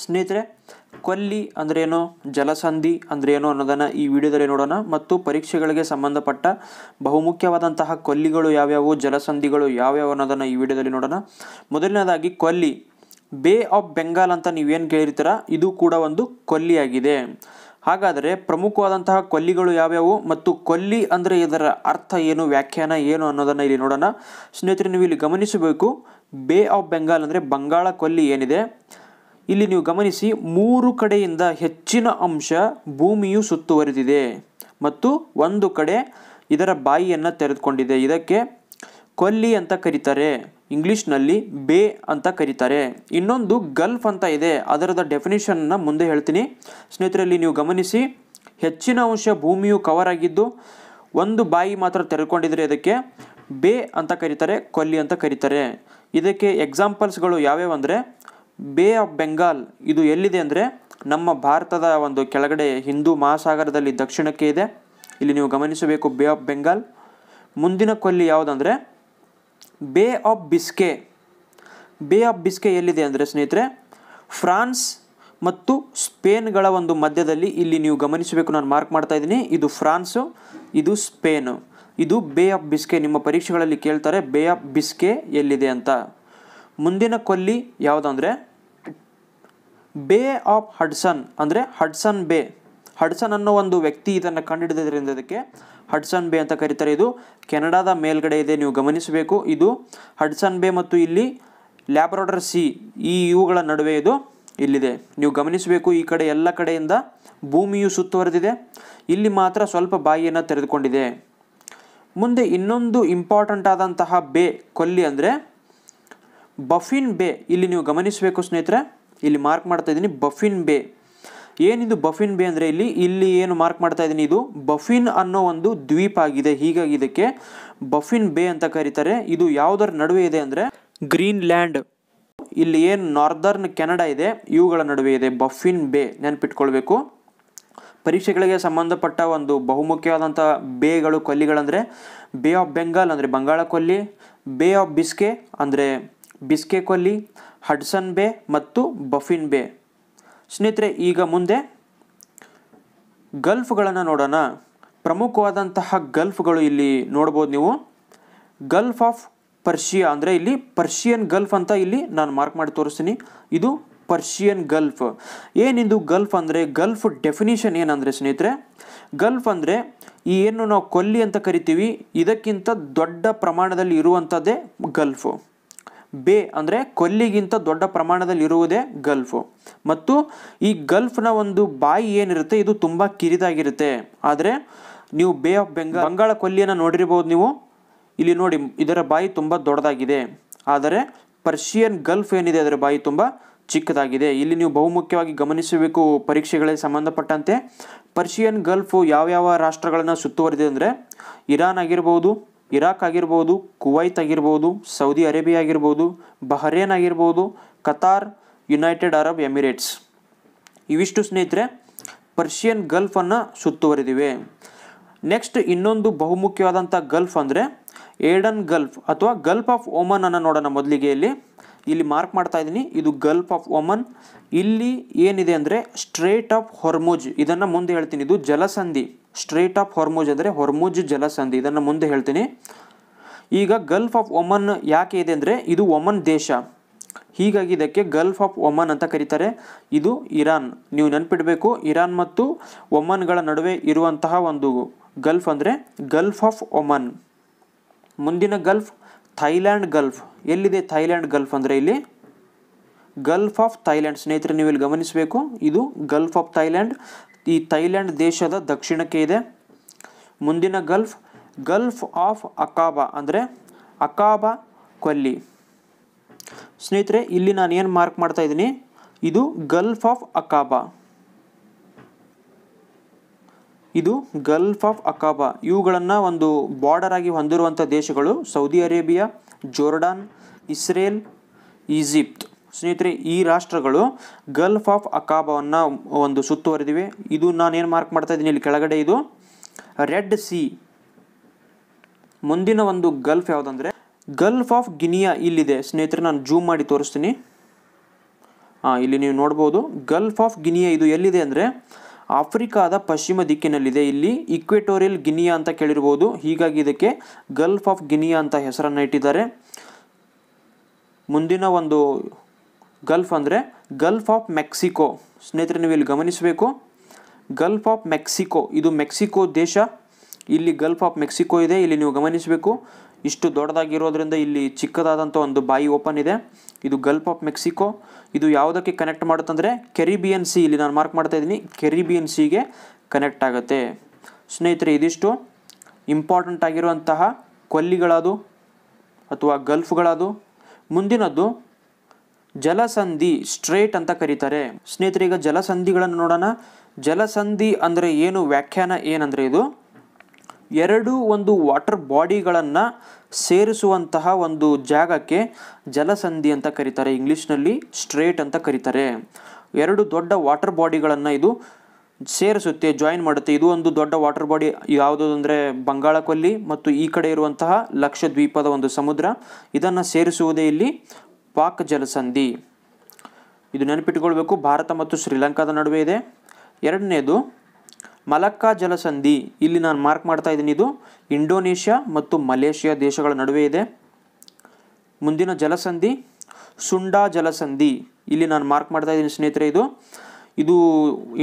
ಸ್ನೇಹಿತರೆ ಕೊಲ್ಲಿ ಅಂದ್ರೇನು ಜಲಸಂಧಿ ಅಂದ್ರೇನು ಅನ್ನೋದನ್ನು ಈ ವಿಡಿಯೋದಲ್ಲಿ ನೋಡೋಣ ಮತ್ತು ಪರೀಕ್ಷೆಗಳಿಗೆ ಸಂಬಂಧಪಟ್ಟ ಬಹುಮುಖ್ಯವಾದಂತಹ ಕೊಲ್ಲಿಗಳು ಯಾವ್ಯಾವು ಜಲಸಂಧಿಗಳು ಯಾವ್ಯಾವು ಅನ್ನೋದನ್ನು ಈ ವಿಡಿಯೋದಲ್ಲಿ ನೋಡೋಣ ಮೊದಲನೇದಾಗಿ ಕೊಲ್ಲಿ ಬೇ ಆಫ್ ಬೆಂಗಾಲ್ ಅಂತ ನೀವೇನು ಕೇಳಿರ್ತೀರ ಇದು ಕೂಡ ಒಂದು ಕೊಲ್ಲಿಯಾಗಿದೆ ಹಾಗಾದರೆ ಪ್ರಮುಖವಾದಂತಹ ಕೊಲ್ಲಿಗಳು ಯಾವ್ಯಾವು ಮತ್ತು ಕೊಲ್ಲಿ ಅಂದರೆ ಇದರ ಅರ್ಥ ಏನು ವ್ಯಾಖ್ಯಾನ ಏನು ಅನ್ನೋದನ್ನು ಇಲ್ಲಿ ನೋಡೋಣ ಸ್ನೇಹಿತರೆ ನೀವು ಇಲ್ಲಿ ಗಮನಿಸಬೇಕು ಬೇ ಆಫ್ ಬೆಂಗಾಲ್ ಅಂದರೆ ಬಂಗಾಳ ಕೊಲ್ಲಿ ಏನಿದೆ ಇಲ್ಲಿ ನೀವು ಗಮನಿಸಿ ಮೂರು ಕಡೆಯಿಂದ ಹೆಚ್ಚಿನ ಅಂಶ ಭೂಮಿಯು ಸುತ್ತುವರಿದಿದೆ ಮತ್ತು ಒಂದು ಕಡೆ ಇದರ ಬಾಯಿಯನ್ನು ತೆರೆದುಕೊಂಡಿದೆ ಇದಕ್ಕೆ ಕೊಲ್ಲಿ ಅಂತ ಕರೀತಾರೆ ಇಂಗ್ಲೀಷ್ನಲ್ಲಿ ಬೇ ಅಂತ ಕರೀತಾರೆ ಇನ್ನೊಂದು ಗಲ್ಫ್ ಅಂತ ಇದೆ ಅದರದ ಡೆಫಿನೇಷನ್ನ ಮುಂದೆ ಹೇಳ್ತೀನಿ ಸ್ನೇಹಿತರಲ್ಲಿ ನೀವು ಗಮನಿಸಿ ಹೆಚ್ಚಿನ ಅಂಶ ಭೂಮಿಯು ಕವರ್ ಆಗಿದ್ದು ಒಂದು ಬಾಯಿ ಮಾತ್ರ ತೆರೆದುಕೊಂಡಿದ್ರೆ ಇದಕ್ಕೆ ಬೇ ಅಂತ ಕರೀತಾರೆ ಕೊಲ್ಲಿ ಅಂತ ಕರೀತಾರೆ ಇದಕ್ಕೆ ಎಕ್ಸಾಂಪಲ್ಸ್ಗಳು ಯಾವ್ಯಾವು ಅಂದರೆ ಬೇ ಆಫ್ ಬೆಂಗಾಲ್ ಇದು ಎಲ್ಲಿದೆ ಅಂದರೆ ನಮ್ಮ ಭಾರತದ ಒಂದು ಕೆಳಗಡೆ ಹಿಂದೂ ಮಹಾಸಾಗರದಲ್ಲಿ ದಕ್ಷಿಣಕ್ಕೆ ಇದೆ ಇಲ್ಲಿ ನೀವು ಗಮನಿಸಬೇಕು ಬೇ ಆಫ್ ಬೆಂಗಾಲ್ ಮುಂದಿನ ಕೊಲ್ಲಿ ಯಾವುದಂದರೆ ಬೇ ಆಫ್ ಬಿಸ್ಕೆ ಬೇ ಆಫ್ ಬಿಸ್ಕೆ ಎಲ್ಲಿದೆ ಅಂದರೆ ಸ್ನೇಹಿತರೆ ಫ್ರಾನ್ಸ್ ಮತ್ತು ಸ್ಪೇನ್ಗಳ ಒಂದು ಮಧ್ಯದಲ್ಲಿ ಇಲ್ಲಿ ನೀವು ಗಮನಿಸಬೇಕು ನಾನು ಮಾರ್ಕ್ ಮಾಡ್ತಾ ಇದ್ದೀನಿ ಇದು ಫ್ರಾನ್ಸು ಇದು ಸ್ಪೇನು ಇದು ಬೇ ಆಫ್ ಬಿಸ್ಕೆ ನಿಮ್ಮ ಪರೀಕ್ಷೆಗಳಲ್ಲಿ ಕೇಳ್ತಾರೆ ಬೇ ಆಫ್ ಬಿಸ್ಕೆ ಎಲ್ಲಿದೆ ಅಂತ ಮುಂದಿನ ಕೊಲ್ಲಿ ಯಾವುದಂದರೆ ಬೇ ಆಫ್ ಹಡ್ಸನ್ ಅಂದರೆ ಹಡ್ಸನ್ ಬೇ ಹಡ್ಸನ್ ಅನ್ನೋ ಒಂದು ವ್ಯಕ್ತಿ ಇದನ್ನು ಕಂಡುಹಿಡಿದ್ರಿಂದ ಅದಕ್ಕೆ ಹಡ್ಸನ್ ಬೇ ಅಂತ ಕರೀತಾರೆ ಇದು ಕೆನಡಾದ ಮೇಲ್ಗಡೆ ಇದೆ ನೀವು ಗಮನಿಸಬೇಕು ಇದು ಹಡ್ಸನ್ ಬೇ ಮತ್ತು ಇಲ್ಲಿ ಲ್ಯಾಬ್ರೋಡರ್ ಸಿ ಈ ಇವುಗಳ ನಡುವೆ ಇದು ಇಲ್ಲಿದೆ ನೀವು ಗಮನಿಸಬೇಕು ಈ ಕಡೆ ಎಲ್ಲ ಕಡೆಯಿಂದ ಭೂಮಿಯು ಸುತ್ತುವರೆದಿದೆ ಇಲ್ಲಿ ಮಾತ್ರ ಸ್ವಲ್ಪ ಬಾಯಿಯನ್ನು ತೆರೆದುಕೊಂಡಿದೆ ಮುಂದೆ ಇನ್ನೊಂದು ಇಂಪಾರ್ಟೆಂಟ್ ಆದಂತಹ ಬೇ ಕೊಲ್ಲಿ ಅಂದರೆ ಬಫಿನ್ ಬೇ ಇಲ್ಲಿ ನೀವು ಗಮನಿಸಬೇಕು ಸ್ನೇಹಿತರೆ ಇಲ್ಲಿ ಮಾರ್ಕ್ ಮಾಡ್ತಾ ಇದ್ದೀನಿ ಬಫಿನ್ ಬೇ ಏನಿದು ಬಫಿನ್ ಬೇ ಅಂದರೆ ಇಲ್ಲಿ ಇಲ್ಲಿ ಏನು ಮಾರ್ಕ್ ಮಾಡ್ತಾ ಇದ್ದೀನಿ ಇದು ಬಫಿನ್ ಅನ್ನೋ ಒಂದು ದ್ವೀಪ ಆಗಿದೆ ಹೀಗಾಗಿ ಇದಕ್ಕೆ ಬಫಿನ್ ಬೇ ಅಂತ ಕರೀತಾರೆ ಇದು ಯಾವುದರ ನಡುವೆ ಇದೆ ಅಂದರೆ ಗ್ರೀನ್ಲ್ಯಾಂಡ್ ಇಲ್ಲಿ ಏನು ನಾರ್ದರ್ನ್ ಕೆನಡಾ ಇದೆ ಇವುಗಳ ನಡುವೆ ಇದೆ ಬಫಿನ್ ಬೇ ನೆನಪಿಟ್ಕೊಳ್ಬೇಕು ಪರೀಕ್ಷೆಗಳಿಗೆ ಸಂಬಂಧಪಟ್ಟ ಒಂದು ಬಹುಮುಖ್ಯವಾದಂಥ ಬೇಗಳು ಕೊಲ್ಲಿಗಳಂದರೆ ಬೇ ಆಫ್ ಬೆಂಗಾಲ್ ಅಂದರೆ ಬಂಗಾಳ ಕೊಲ್ಲಿ ಬೇ ಆಫ್ ಬಿಸ್ಕೆ ಅಂದರೆ ಬಿಸ್ಕೆ ಕೊಲ್ಲಿ ಹಡ್ಸನ್ ಬೇ ಮತ್ತು ಬಫಿನ್ ಬೇ ಸ್ನೇಹಿತರೆ ಈಗ ಮುಂದೆ ಗಲ್ಫ್ಗಳನ್ನು ನೋಡೋಣ ಪ್ರಮುಖವಾದಂತಹ ಗಲ್ಫ್ಗಳು ಇಲ್ಲಿ ನೋಡ್ಬೋದು ನೀವು ಗಲ್ಫ್ ಆಫ್ ಪರ್ಷಿಯಾ ಅಂದರೆ ಇಲ್ಲಿ ಪರ್ಷಿಯನ್ ಗಲ್ಫ್ ಅಂತ ಇಲ್ಲಿ ನಾನು ಮಾರ್ಕ್ ಮಾಡಿ ತೋರಿಸ್ತೀನಿ ಇದು ಪರ್ಷಿಯನ್ ಗಲ್ಫ್ ಏನಿಂದು ಗಲ್ಫ್ ಅಂದರೆ ಗಲ್ಫ್ ಡೆಫಿನಿಷನ್ ಏನಂದರೆ ಸ್ನೇಹಿತರೆ ಗಲ್ಫ್ ಅಂದರೆ ಈ ಏನು ನಾವು ಕೊಲ್ಲಿ ಅಂತ ಕರಿತೀವಿ ಇದಕ್ಕಿಂತ ದೊಡ್ಡ ಪ್ರಮಾಣದಲ್ಲಿ ಇರುವಂಥದ್ದೇ ಗಲ್ಫು ಬೇ ಅಂದರೆ ಕೊಲ್ಲಿಗಿಂತ ದೊಡ್ಡ ಪ್ರಮಾಣದಲ್ಲಿ ಇರುವುದೇ ಗಲ್ಫು ಮತ್ತು ಈ ಗಲ್ಫ್ನ ಒಂದು ಬಾಯಿ ಏನಿರುತ್ತೆ ಇದು ತುಂಬ ಕಿರಿದಾಗಿರುತ್ತೆ ಆದರೆ ನೀವು ಬೇ ಆಫ್ ಬೆಂಗಾಲ್ ಬಂಗಾಳ ಕೊಲ್ಲಿಯನ್ನು ನೋಡಿರ್ಬೋದು ನೀವು ಇಲ್ಲಿ ನೋಡಿ ಇದರ ಬಾಯಿ ತುಂಬ ದೊಡ್ಡದಾಗಿದೆ ಆದರೆ ಪರ್ಷಿಯನ್ ಗಲ್ಫ್ ಏನಿದೆ ಅದರ ಬಾಯಿ ತುಂಬ ಚಿಕ್ಕದಾಗಿದೆ ಇಲ್ಲಿ ನೀವು ಬಹುಮುಖ್ಯವಾಗಿ ಗಮನಿಸಬೇಕು ಪರೀಕ್ಷೆಗಳಿಗೆ ಸಂಬಂಧಪಟ್ಟಂತೆ ಪರ್ಷಿಯನ್ ಗಲ್ಫು ಯಾವ್ಯಾವ ರಾಷ್ಟ್ರಗಳನ್ನು ಸುತ್ತುವರೆದಿದೆ ಅಂದರೆ ಇರಾನ್ ಆಗಿರ್ಬೋದು ಇರಾಕ್ ಆಗಿರ್ಬೋದು ಕುವೈತ್ ಆಗಿರ್ಬೋದು ಸೌದಿ ಅರೇಬಿಯಾ ಆಗಿರ್ಬೋದು ಬಹರೇನ್ ಆಗಿರ್ಬೋದು ಕತಾರ್ ಯುನೈಟೆಡ್ ಅರಬ್ ಎಮಿರೇಟ್ಸ್ ಇವಿಷ್ಟು ಸ್ನೇಹಿತರೆ ಪರ್ಷಿಯನ್ ಗಲ್ಫನ್ನು ಸುತ್ತುವರಿದಿವೆ ನೆಕ್ಸ್ಟ್ ಇನ್ನೊಂದು ಬಹುಮುಖ್ಯವಾದಂಥ ಗಲ್ಫ್ ಅಂದರೆ ಏಡನ್ ಗಲ್ಫ್ ಅಥವಾ ಗಲ್ಫ್ ಆಫ್ ಓಮನ್ ಅನ್ನು ನೋಡೋಣ ಮೊದಲಿಗೆ ಇಲ್ಲಿ ಇಲ್ಲಿ ಮಾರ್ಕ್ ಮಾಡ್ತಾ ಇದ್ದೀನಿ ಇದು ಗಲ್ಫ್ ಆಫ್ ಓಮನ್ ಇಲ್ಲಿ ಏನಿದೆ ಅಂದರೆ ಸ್ಟ್ರೇಟ್ ಆಫ್ ಹೊರ್ಮೋಜ್ ಇದನ್ನು ಮುಂದೆ ಹೇಳ್ತೀನಿ ಇದು ಜಲಸಂಧಿ ಸ್ಟ್ರೇಟ್ ಆಫ್ ಹೊರ್ಮುಜ್ ಅಂದರೆ ಹೊರ್ಮುಜ್ ಜಲಸಂಧಿ ಇದನ್ನು ಮುಂದೆ ಹೇಳ್ತೀನಿ ಈಗ ಗಲ್ಫ್ ಆಫ್ ಒಮನ್ ಯಾಕೆ ಇದೆ ಅಂದರೆ ಇದು ಒಮನ್ ದೇಶ ಹೀಗಾಗಿ ಇದಕ್ಕೆ ಗಲ್ಫ್ ಆಫ್ ಒಮನ್ ಅಂತ ಕರೀತಾರೆ ಇದು ಇರಾನ್ ನೀವು ನೆನಪಿಡಬೇಕು ಇರಾನ್ ಮತ್ತು ಒಮನ್ಗಳ ನಡುವೆ ಇರುವಂತಹ ಒಂದು ಗಲ್ಫ್ ಅಂದರೆ ಗಲ್ಫ್ ಆಫ್ ಒಮನ್ ಮುಂದಿನ ಗಲ್ಫ್ ಥೈಲ್ಯಾಂಡ್ ಗಲ್ಫ್ ಎಲ್ಲಿದೆ ಥೈಲ್ಯಾಂಡ್ ಗಲ್ಫ್ ಅಂದರೆ ಇಲ್ಲಿ ಗಲ್ಫ್ ಆಫ್ ಥೈಲ್ಯಾಂಡ್ ಸ್ನೇಹಿತರೆ ನೀವು ಇಲ್ಲಿ ಗಮನಿಸಬೇಕು ಇದು ಗಲ್ಫ್ ಆಫ್ ಥೈಲ್ಯಾಂಡ್ ಈ ಥೈಲ್ಯಾಂಡ್ ದೇಶದ ದಕ್ಷಿಣಕ್ಕೆ ಇದೆ ಮುಂದಿನ ಗಲ್ಫ್ ಗಲ್ಫ್ ಆಫ್ ಅಕಾಬಾ ಅಂದರೆ ಅಕಾಬಾ ಕೊಲ್ಲಿ ಸ್ನೇಹಿತರೆ ಇಲ್ಲಿ ನಾನು ಏನು ಮಾರ್ಕ್ ಮಾಡ್ತಾ ಇದ್ದೀನಿ ಇದು ಗಲ್ಫ್ ಆಫ್ ಅಕಾಬಾ ಇದು ಗಲ್ಫ್ ಆಫ್ ಅಕಾಬಾ ಇವುಗಳನ್ನು ಒಂದು ಬಾರ್ಡರ್ ಆಗಿ ಹೊಂದಿರುವಂಥ ದೇಶಗಳು Saudi Arabia Jordan Israel Egypt ಸ್ನೇಹಿತರೆ ಈ ರಾಷ್ಟ್ರಗಳು ಗಲ್ಫ್ ಆಫ್ ಅಕಾಬವನ್ನು ಒಂದು ಸುತ್ತುವರೆದಿವೆ ಇದು ನಾನು ಏನು ಮಾರ್ಕ್ ಮಾಡ್ತಾ ಇದ್ದೀನಿ ಇಲ್ಲಿ ಕೆಳಗಡೆ ಇದು ರೆಡ್ ಸಿ ಮುಂದಿನ ಒಂದು ಗಲ್ಫ್ ಯಾವುದಂದ್ರೆ ಗಲ್ಫ್ ಆಫ್ ಗಿನಿಯಾ ಇಲ್ಲಿದೆ ಸ್ನೇಹಿತರೆ ನಾನು ಜೂಮ್ ಮಾಡಿ ತೋರಿಸ್ತೀನಿ ಹಾಂ ಇಲ್ಲಿ ನೀವು ನೋಡ್ಬೋದು ಗಲ್ಫ್ ಆಫ್ ಗಿನಿಯಾ ಇದು ಎಲ್ಲಿದೆ ಅಂದರೆ ಆಫ್ರಿಕಾದ ಪಶ್ಚಿಮ ದಿಕ್ಕಿನಲ್ಲಿದೆ ಇಲ್ಲಿ ಇಕ್ವೆಟೋರಿಯಲ್ ಗಿನಿಯಾ ಅಂತ ಕೇಳಿರ್ಬೋದು ಹೀಗಾಗಿ ಇದಕ್ಕೆ ಗಲ್ಫ್ ಆಫ್ ಗಿನಿಯಾ ಅಂತ ಹೆಸರನ್ನು ಇಟ್ಟಿದ್ದಾರೆ ಮುಂದಿನ ಒಂದು ಗಲ್ಫ್ ಅಂದರೆ ಗಲ್ಫ್ ಆಫ್ ಮೆಕ್ಸಿಕೋ ಸ್ನೇಹಿತರೆ ನೀವು ಇಲ್ಲಿ ಗಮನಿಸಬೇಕು ಗಲ್ಫ್ ಆಫ್ ಮೆಕ್ಸಿಕೋ ಇದು ಮೆಕ್ಸಿಕೋ ದೇಶ ಇಲ್ಲಿ ಗಲ್ಫ್ ಆಫ್ ಮೆಕ್ಸಿಕೋ ಇದೆ ಇಲ್ಲಿ ನೀವು ಗಮನಿಸಬೇಕು ಇಷ್ಟು ದೊಡ್ಡದಾಗಿರೋದ್ರಿಂದ ಇಲ್ಲಿ ಚಿಕ್ಕದಾದಂಥ ಒಂದು ಬಾಯಿ ಓಪನ್ ಇದೆ ಇದು ಗಲ್ಫ್ ಆಫ್ ಮೆಕ್ಸಿಕೋ ಇದು ಯಾವುದಕ್ಕೆ ಕನೆಕ್ಟ್ ಮಾಡುತ್ತೆ ಅಂದರೆ ಕೆರಿಬಿಯನ್ ಸಿ ಇಲ್ಲಿ ನಾನು ಮಾರ್ಕ್ ಮಾಡ್ತಾ ಇದ್ದೀನಿ ಕೆರಿಬಿಯನ್ ಸಿಗೆ ಕನೆಕ್ಟ್ ಆಗುತ್ತೆ ಸ್ನೇಹಿತರೆ ಇದಿಷ್ಟು ಇಂಪಾರ್ಟೆಂಟ್ ಆಗಿರುವಂತಹ ಕೊಲ್ಲಿಗಳದು ಅಥವಾ ಗಲ್ಫ್ಗಳದು ಮುಂದಿನದ್ದು ಜಲಸಂಧಿ ಸ್ಟ್ರೇಟ್ ಅಂತ ಕರೀತಾರೆ ಸ್ನೇಹಿತರೆ ಈಗ ಜಲಸಂಧಿಗಳನ್ನು ನೋಡೋಣ ಜಲಸಂಧಿ ಅಂದರೆ ಏನು ವ್ಯಾಖ್ಯಾನ ಏನಂದರೆ ಇದು ಎರಡು ಒಂದು ವಾಟರ್ ಬಾಡಿಗಳನ್ನು ಸೇರಿಸುವಂತಹ ಒಂದು ಜಾಗಕ್ಕೆ ಜಲಸಂಧಿ ಅಂತ ಕರೀತಾರೆ ಇಂಗ್ಲೀಷ್ನಲ್ಲಿ ಸ್ಟ್ರೇಟ್ ಅಂತ ಕರೀತಾರೆ ಎರಡು ದೊಡ್ಡ ವಾಟರ್ ಬಾಡಿಗಳನ್ನು ಇದು ಸೇರಿಸುತ್ತೆ ಜಾಯಿನ್ ಮಾಡುತ್ತೆ ಇದು ಒಂದು ದೊಡ್ಡ ವಾಟರ್ ಬಾಡಿ ಯಾವುದು ಅಂದರೆ ಬಂಗಾಳ ಕೊಲ್ಲಿ ಮತ್ತು ಈ ಕಡೆ ಇರುವಂತಹ ಲಕ್ಷದ್ವೀಪದ ಒಂದು ಸಮುದ್ರ ಇದನ್ನು ಸೇರಿಸುವುದೇ ಇಲ್ಲಿ ಪಾಕ್ ಜಲಸಂಧಿ ಇದು ನೆನಪಿಟ್ಕೊಳ್ಬೇಕು ಭಾರತ ಮತ್ತು ಶ್ರೀಲಂಕಾದ ನಡುವೆ ಇದೆ ಎರಡನೇದು ಮಲಕ್ಕಾ ಜಲಸಂಧಿ ಇಲ್ಲಿ ನಾನು ಮಾರ್ಕ್ ಮಾಡ್ತಾ ಇದ್ದೀನಿ ಇದು ಇಂಡೋನೇಷ್ಯಾ ಮತ್ತು ಮಲೇಷ್ಯಾ ದೇಶಗಳ ನಡುವೆ ಇದೆ ಮುಂದಿನ ಜಲಸಂಧಿ ಸುಂಡಾ ಜಲಸಂಧಿ ಇಲ್ಲಿ ನಾನು ಮಾರ್ಕ್ ಮಾಡ್ತಾ ಇದ್ದೀನಿ ಸ್ನೇಹಿತರೆ ಇದು ಇದು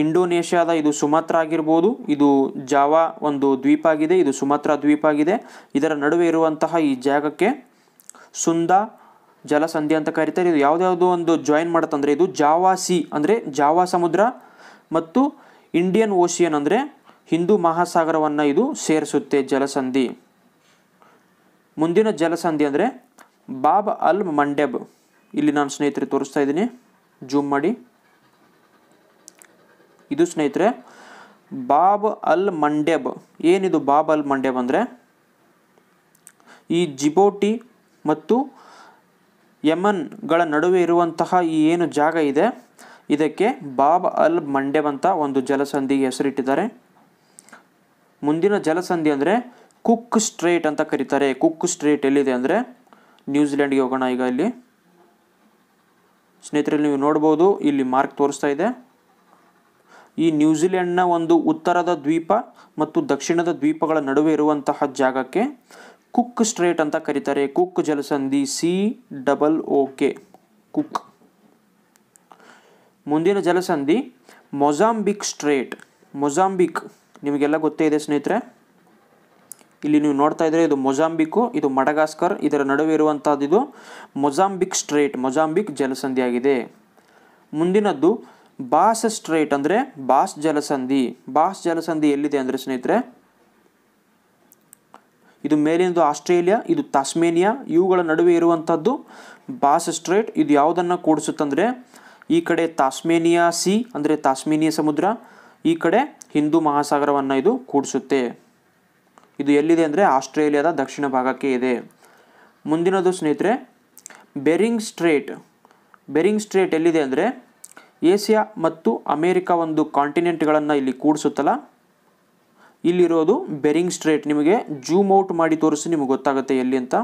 ಇಂಡೋನೇಷ್ಯಾದ ಇದು ಸುಮಾತ್ರ ಆಗಿರ್ಬೋದು ಇದು ಜಾವಾ ಒಂದು ದ್ವೀಪ ಆಗಿದೆ ಇದು ಸುಮಾತ್ರ ದ್ವೀಪ ಆಗಿದೆ ಇದರ ನಡುವೆ ಇರುವಂತಹ ಈ ಜಾಗಕ್ಕೆ ಸುಂದಾ ಜಲಸಂಧಿ ಅಂತ ಕರೀತಾರೆ ಇದು ಯಾವುದ್ಯಾವುದೋ ಒಂದು ಜಾಯಿನ್ ಮಾಡುತ್ತಂದರೆ ಇದು ಜಾವಾ ಸಿ ಅಂದರೆ ಜಾವಾ ಸಮುದ್ರ ಮತ್ತು ಇಂಡಿಯನ್ ಓಷಿಯನ್ ಅಂದರೆ ಹಿಂದೂ ಮಹಾಸಾಗರವನ್ನು ಇದು ಸೇರಿಸುತ್ತೆ ಜಲಸಂಧಿ ಮುಂದಿನ ಜಲಸಂಧಿ ಅಂದರೆ ಬಾಬ್ ಅಲ್ ಮಂಡೆಬ್ ಇಲ್ಲಿ ನಾನು ಸ್ನೇಹಿತರೆ ತೋರಿಸ್ತಾ ಇದ್ದೀನಿ ಜೂಮ್ ಮಾಡಿ ಇದು ಸ್ನೇಹಿತರೆ ಬಾಬ್ ಅಲ್ ಮಂಡೆಬ್ ಏನಿದು ಬಾಬ್ ಅಲ್ ಮಂಡೆಬ್ ಅಂದರೆ ಈ ಜಿಬೋಟಿ ಮತ್ತು ಯಮನ್ಗಳ ನಡುವೆ ಇರುವಂತಹ ಈ ಏನು ಜಾಗ ಇದೆ ಇದಕ್ಕೆ ಬಾಬ್ ಅಲ್ ಮಂಡ್ಯವ್ ಅಂತ ಒಂದು ಜಲಸಂಧಿ ಹೆಸರಿಟ್ಟಿದ್ದಾರೆ ಮುಂದಿನ ಜಲಸಂಧಿ ಅಂದರೆ ಕುಕ್ ಸ್ಟ್ರೇಟ್ ಅಂತ ಕರೀತಾರೆ ಕುಕ್ ಸ್ಟ್ರೇಟ್ ಎಲ್ಲಿದೆ ಅಂದರೆ ನ್ಯೂಜಿಲೆಂಡ್ಗೆ ಹೋಗೋಣ ಈಗ ಇಲ್ಲಿ ಸ್ನೇಹಿತರಲ್ಲಿ ನೀವು ನೋಡ್ಬೋದು ಇಲ್ಲಿ ಮಾರ್ಕ್ ತೋರಿಸ್ತಾ ಇದೆ ಈ ನ್ಯೂಜಿಲೆಂಡ್ನ ಒಂದು ಉತ್ತರದ ದ್ವೀಪ ಮತ್ತು ದಕ್ಷಿಣದ ದ್ವೀಪಗಳ ನಡುವೆ ಇರುವಂತಹ ಜಾಗಕ್ಕೆ ಕುಕ್ ಸ್ಟ್ರೇಟ್ ಅಂತ ಕರೀತಾರೆ ಕುಕ್ ಜಲಸಂಧಿ ಸಿ ಡಬಲ್ ಓಕೆ ಕುಕ್ ಮುಂದಿನ ಜಲಸಂಧಿ ಮೊಜಾಂಬಿಕ್ ಸ್ಟ್ರೇಟ್ ಮೊಜಾಂಬಿಕ್ ನಿಮಗೆಲ್ಲ ಗೊತ್ತೇ ಇದೆ ಸ್ನೇಹಿತರೆ ಇಲ್ಲಿ ನೀವು ನೋಡ್ತಾ ಇದ್ರೆ ಇದು ಮೊಜಾಂಬಿಕು ಇದು ಮಡಗಾಸ್ಕರ್ ಇದರ ನಡುವೆ ಇರುವಂಥದ್ದು ಇದು ಮೊಜಾಂಬಿಕ್ ಸ್ಟ್ರೇಟ್ ಮೊಜಾಂಬಿಕ್ ಜಲಸಂಧಿಯಾಗಿದೆ ಮುಂದಿನದ್ದು ಬಾಸ್ ಸ್ಟ್ರೇಟ್ ಅಂದರೆ ಬಾಸ್ ಜಲಸಂಧಿ ಬಾಸ್ ಜಲಸಂಧಿ ಎಲ್ಲಿದೆ ಅಂದರೆ ಸ್ನೇಹಿತರೆ ಇದು ಮೇಲಿನದು ಆಸ್ಟ್ರೇಲಿಯಾ ಇದು ತಾಸ್ಮೇನಿಯಾ ಇವುಗಳ ನಡುವೆ ಇರುವಂಥದ್ದು ಬಾಸ್ ಸ್ಟ್ರೇಟ್ ಇದು ಯಾವುದನ್ನು ಕೂಡಿಸುತ್ತಂದರೆ ಈ ಕಡೆ ತಾಸ್ಮೇನಿಯಾ ಸಿ ಅಂದರೆ ತಾಸ್ಮೇನಿಯಾ ಸಮುದ್ರ ಈ ಕಡೆ ಹಿಂದೂ ಮಹಾಸಾಗರವನ್ನು ಇದು ಕೂಡಿಸುತ್ತೆ ಇದು ಎಲ್ಲಿದೆ ಅಂದರೆ ಆಸ್ಟ್ರೇಲಿಯಾದ ದಕ್ಷಿಣ ಭಾಗಕ್ಕೆ ಇದೆ ಮುಂದಿನದು ಸ್ನೇಹಿತರೆ ಬೆರಿಂಗ್ ಸ್ಟ್ರೇಟ್ ಬೆರಿಂಗ್ ಸ್ಟ್ರೇಟ್ ಎಲ್ಲಿದೆ ಅಂದರೆ ಏಷ್ಯಾ ಮತ್ತು ಅಮೇರಿಕಾ ಒಂದು ಕಾಂಟಿನೆಂಟ್ಗಳನ್ನು ಇಲ್ಲಿ ಕೂಡಿಸುತ್ತಲ್ಲ ಇಲ್ಲಿರೋದು ಬೆರಿಂಗ್ ಸ್ಟ್ರೇಟ್ ನಿಮಗೆ ಜೂಮ್ ಔಟ್ ಮಾಡಿ ತೋರಿಸಿ ನಿಮಗೆ ಗೊತ್ತಾಗುತ್ತೆ ಎಲ್ಲಿ ಅಂತ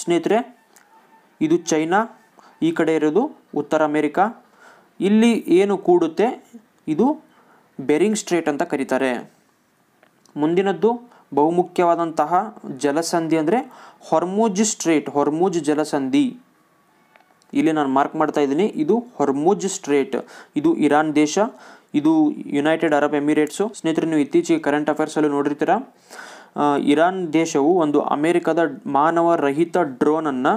ಸ್ನೇಹಿತರೆ ಇದು ಚೈನಾ ಈ ಕಡೆ ಇರೋದು ಉತ್ತರ ಅಮೇರಿಕಾ ಇಲ್ಲಿ ಏನು ಕೂಡುತ್ತೆ ಇದು ಬೆರಿಂಗ್ ಸ್ಟ್ರೇಟ್ ಅಂತ ಕರೀತಾರೆ ಮುಂದಿನದ್ದು ಬಹುಮುಖ್ಯವಾದಂತಹ ಜಲಸಂಧಿ ಅಂದರೆ ಹೊರ್ಮುಜ್ ಸ್ಟ್ರೇಟ್ ಹೊರ್ಮುಜ್ ಜಲಸಂಧಿ ಇಲ್ಲಿ ನಾನು ಮಾರ್ಕ್ ಮಾಡ್ತಾ ಇದ್ದೀನಿ ಇದು ಹೊರ್ಮುಜ್ ಸ್ಟ್ರೇಟ್ ಇದು ಇರಾನ್ ದೇಶ ಇದು ಯುನೈಟೆಡ್ ಅರಬ್ ಎಮಿರೇಟ್ಸು ಸ್ನೇಹಿತರೆ ನೀವು ಇತ್ತೀಚೆಗೆ ಕರೆಂಟ್ ಅಫೇರ್ಸಲ್ಲೂ ನೋಡಿರ್ತೀರಾ ಇರಾನ್ ದೇಶವು ಒಂದು ಅಮೆರಿಕದ ಮಾನವ ರಹಿತ ಡ್ರೋನನ್ನು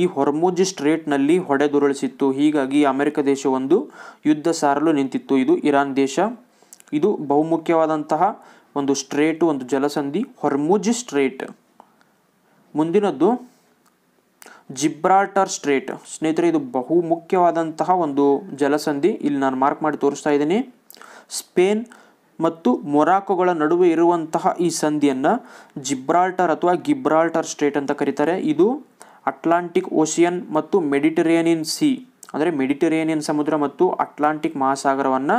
ಈ ಹೊರ್ಮುಜ್ ಸ್ಟ್ರೇಟ್ನಲ್ಲಿ ಹೊಡೆದುರುಳಿಸಿತ್ತು ಹೀಗಾಗಿ ಅಮೆರಿಕ ದೇಶ ಒಂದು ಯುದ್ಧ ಸಾರಲು ನಿಂತಿತ್ತು ಇದು ಇರಾನ್ ದೇಶ ಇದು ಬಹುಮುಖ್ಯವಾದಂತಹ ಒಂದು ಸ್ಟ್ರೇಟು ಒಂದು ಜಲಸಂಧಿ ಹೊರ್ಮುಜ್ ಸ್ಟ್ರೇಟ್ ಮುಂದಿನದ್ದು ಜಿಬ್ರಾಟರ್ ಸ್ಟ್ರೇಟ್ ಸ್ನೇಹಿತರೆ ಇದು ಬಹುಮುಖ್ಯವಾದಂತಹ ಒಂದು ಜಲಸಂಧಿ ಇಲ್ಲಿ ನಾನು ಮಾರ್ಕ್ ಮಾಡಿ ತೋರಿಸ್ತಾ ಇದ್ದೀನಿ ಸ್ಪೇನ್ ಮತ್ತು ಮೊರಾಕೋಗಳ ನಡುವೆ ಇರುವಂತಹ ಈ ಸಂಧಿಯನ್ನು ಜಿಬ್ರಾಲ್ಟರ್ ಅಥವಾ ಗಿಬ್ರಾಲ್ಟರ್ ಸ್ಟೇಟ್ ಅಂತ ಕರೀತಾರೆ ಇದು ಅಟ್ಲಾಂಟಿಕ್ ಓಷಿಯನ್ ಮತ್ತು ಮೆಡಿಟರೇನಿಯನ್ ಸಿ ಅಂದರೆ ಮೆಡಿಟರೇನಿಯನ್ ಸಮುದ್ರ ಮತ್ತು ಅಟ್ಲಾಂಟಿಕ್ ಮಹಾಸಾಗರವನ್ನು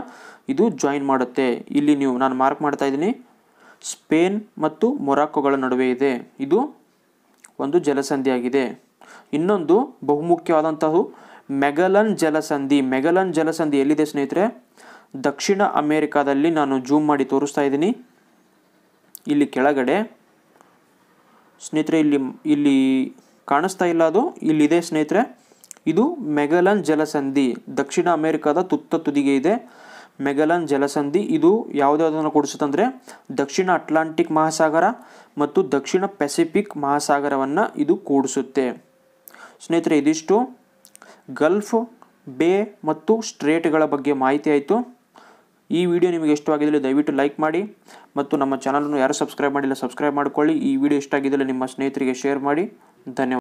ಇದು ಜಾಯಿನ್ ಮಾಡುತ್ತೆ ಇಲ್ಲಿ ನೀವು ನಾನು ಮಾರ್ಕ್ ಮಾಡ್ತಾ ಇದ್ದೀನಿ ಸ್ಪೇನ್ ಮತ್ತು ಮೊರಾಕೋಗಳ ನಡುವೆ ಇದೆ ಇದು ಒಂದು ಜಲಸಂಧಿಯಾಗಿದೆ ಇನ್ನೊಂದು ಬಹುಮುಖ್ಯವಾದಂತಹ ಮೆಗಲನ್ ಜಲಸಂಧಿ ಮೆಗಲನ್ ಜಲಸಂಧಿ ಎಲ್ಲಿದೆ ಸ್ನೇಹಿತರೆ ದಕ್ಷಿಣ ಅಮೇರಿಕಾದಲ್ಲಿ ನಾನು ಜೂಮ್ ಮಾಡಿ ತೋರಿಸ್ತಾ ಇದ್ದೀನಿ ಇಲ್ಲಿ ಕೆಳಗಡೆ ಸ್ನೇಹಿತರೆ ಇಲ್ಲಿ ಇಲ್ಲಿ ಕಾಣಿಸ್ತಾ ಇಲ್ಲ ಅದು ಇಲ್ಲಿದೆ ಸ್ನೇಹಿತರೆ ಇದು ಮೆಗಲನ್ ಜಲಸಂಧಿ ದಕ್ಷಿಣ ಅಮೇರಿಕಾದ ತುತ್ತ ತುದಿಗೆ ಇದೆ ಮೆಗಲನ್ ಜಲಸಂಧಿ ಇದು ಯಾವುದ್ಯಾವುದನ್ನು ಕೊಡಿಸುತ್ತಂದರೆ ದಕ್ಷಿಣ ಅಟ್ಲಾಂಟಿಕ್ ಮಹಾಸಾಗರ ಮತ್ತು ದಕ್ಷಿಣ ಪೆಸಿಫಿಕ್ ಮಹಾಸಾಗರವನ್ನು ಇದು ಕೂಡಿಸುತ್ತೆ ಸ್ನೇಹಿತರೆ ಇದಿಷ್ಟು ಗಲ್ಫ್ ಬೇ ಮತ್ತು ಸ್ಟ್ರೇಟ್ಗಳ ಬಗ್ಗೆ ಮಾಹಿತಿ ಆಯಿತು ಈ ವಿಡಿಯೋ ನಿಮಗೆ ಇಷ್ಟವಾಗಿದ್ದಲ್ಲಿ ದಯವಿಟ್ಟು ಲೈಕ್ ಮಾಡಿ ಮತ್ತು ನಮ್ಮ ಚಾನಲನ್ನು ಯಾರು ಸಬ್ಸ್ಕ್ರೈಬ್ ಮಾಡಿಲ್ಲ ಸಬ್ಸ್ಕ್ರೈಬ್ ಮಾಡಿಕೊಳ್ಳಿ ಈ ವಿಡಿಯೋ ಇಷ್ಟ ನಿಮ್ಮ ಸ್ನೇಹಿತರಿಗೆ ಶೇರ್ ಮಾಡಿ ಧನ್ಯವಾದ